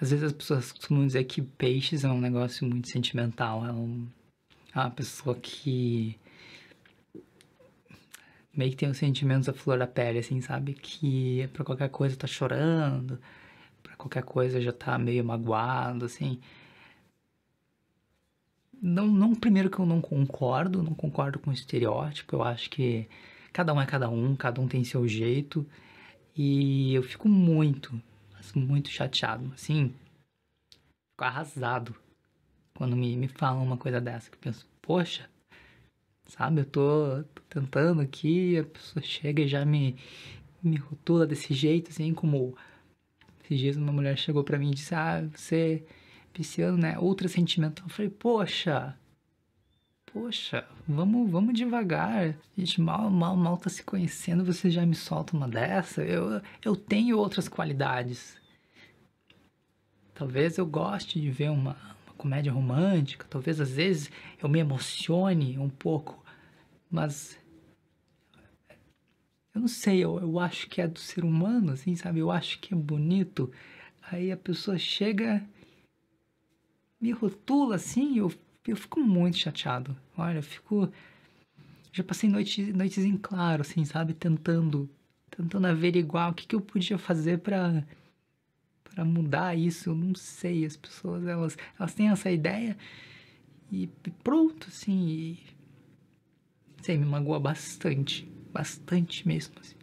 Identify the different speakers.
Speaker 1: Às vezes as pessoas costumam dizer que peixes é um negócio muito sentimental, é, um, é uma pessoa que meio que tem os sentimentos à flor da pele, assim, sabe? Que pra qualquer coisa tá chorando, pra qualquer coisa já tá meio magoado, assim. Não, não, primeiro que eu não concordo, não concordo com o estereótipo, eu acho que cada um é cada um, cada um tem seu jeito, e eu fico muito muito chateado, assim. Fico arrasado quando me, me falam uma coisa dessa. Que eu penso, poxa, sabe, eu tô, tô tentando aqui, a pessoa chega e já me, me rotula desse jeito, assim, como. Esses dias uma mulher chegou para mim e disse, ah, você é pisciano, né? Ultra sentimental. Eu falei, poxa, poxa, vamos, vamos devagar. A gente mal, mal, mal tá se conhecendo, você já me solta uma dessa. Eu, eu tenho outras qualidades. Talvez eu goste de ver uma, uma comédia romântica, talvez às vezes eu me emocione um pouco, mas eu não sei, eu, eu acho que é do ser humano, assim, sabe? Eu acho que é bonito. Aí a pessoa chega, me rotula assim, eu eu fico muito chateado. Olha, eu fico. Já passei noites, noites em claro, assim, sabe? Tentando. Tentando averiguar o que, que eu podia fazer para para mudar isso, eu não sei. As pessoas, elas, elas têm essa ideia e pronto, assim. E, sei, me magoa bastante. Bastante mesmo, assim.